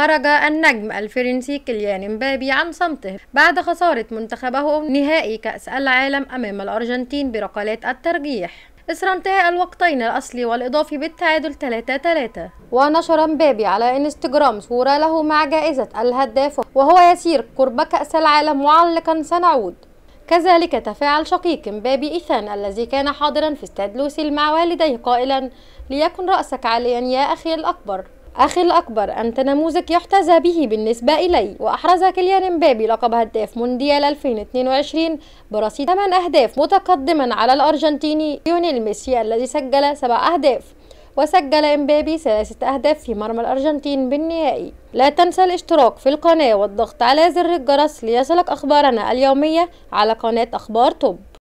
خرج النجم الفرنسي كيليان مبابي عن صمته بعد خسارة منتخبه نهائي كأس العالم أمام الأرجنتين بركلات الترجيح إثر انتهاء الوقتين الأصلي والإضافي بالتعادل 3-3 ونشر مبابي على انستجرام صورة له مع جائزة الهداف وهو يسير قرب كأس العالم معلقا سنعود كذلك تفاعل شقيق مبابي إيثان الذي كان حاضرا في استاد لوسيل مع والديه قائلا ليكن رأسك عاليا يا أخي الأكبر أخي الأكبر أنت نموذج يحتذى به بالنسبة إلي وأحرز كيليان مبابي لقب هداف مونديال 2022 برصيد 8 أهداف متقدما على الأرجنتيني ليونيل ميسي الذي سجل 7 أهداف وسجل امبابي ثلاثة أهداف في مرمى الأرجنتين بالنهائي لا تنسى الاشتراك في القناة والضغط على زر الجرس ليصلك أخبارنا اليومية على قناة أخبار توب